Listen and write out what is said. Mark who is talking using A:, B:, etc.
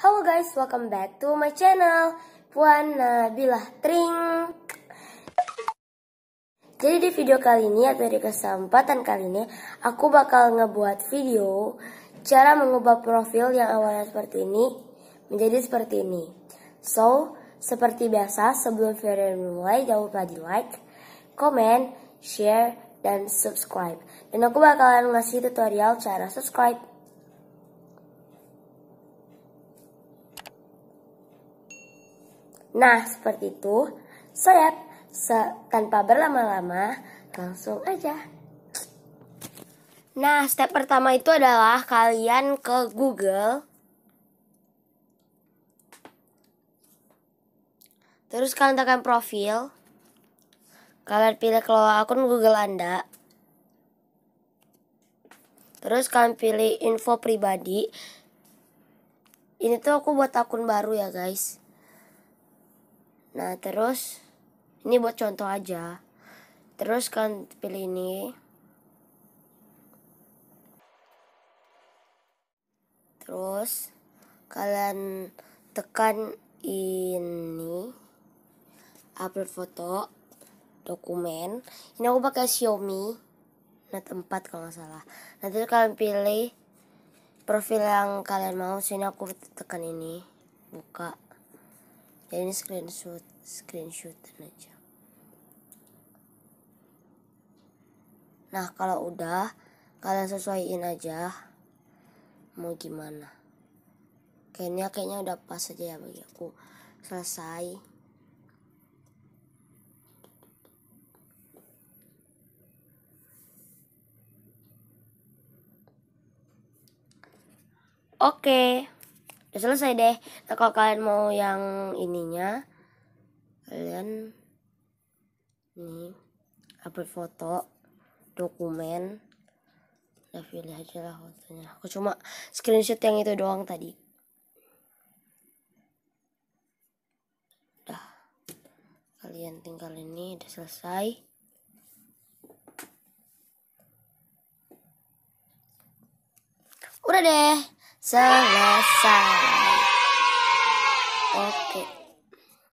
A: Halo guys, welcome back to my channel Puan Nabilah Tring Jadi di video kali ini atau di kesempatan kali ini Aku bakal ngebuat video Cara mengubah profil yang awalnya seperti ini Menjadi seperti ini So, seperti biasa sebelum video mulai Jangan lupa di like, comment, share, dan subscribe Dan aku bakalan ngasih tutorial cara subscribe Nah, seperti itu. ya, se tanpa berlama-lama, langsung aja. Nah, step pertama itu adalah kalian ke Google. Terus kalian tekan profil. Kalian pilih kelola akun Google Anda. Terus kalian pilih info pribadi. Ini tuh aku buat akun baru ya, guys. Nah terus ini buat contoh aja. Terus kan pilih ini. Terus kalian tekan ini upload foto dokumen. Ini aku pakai Xiaomi Note nah, 4 kalau nggak salah. Nanti kalian pilih profil yang kalian mau. Sini aku tekan ini buka ya ini screenshot screenshotan aja nah kalau udah kalian sesuaiin aja mau gimana kayaknya kayaknya udah pas aja ya bagi aku selesai Oke. Okay udah selesai deh nah, kalau kalian mau yang ininya kalian ini upload foto dokumen udah pilih aja lah fotonya aku cuma screenshot yang itu doang tadi dah kalian tinggal ini udah selesai udah deh selesai. Oke. Okay.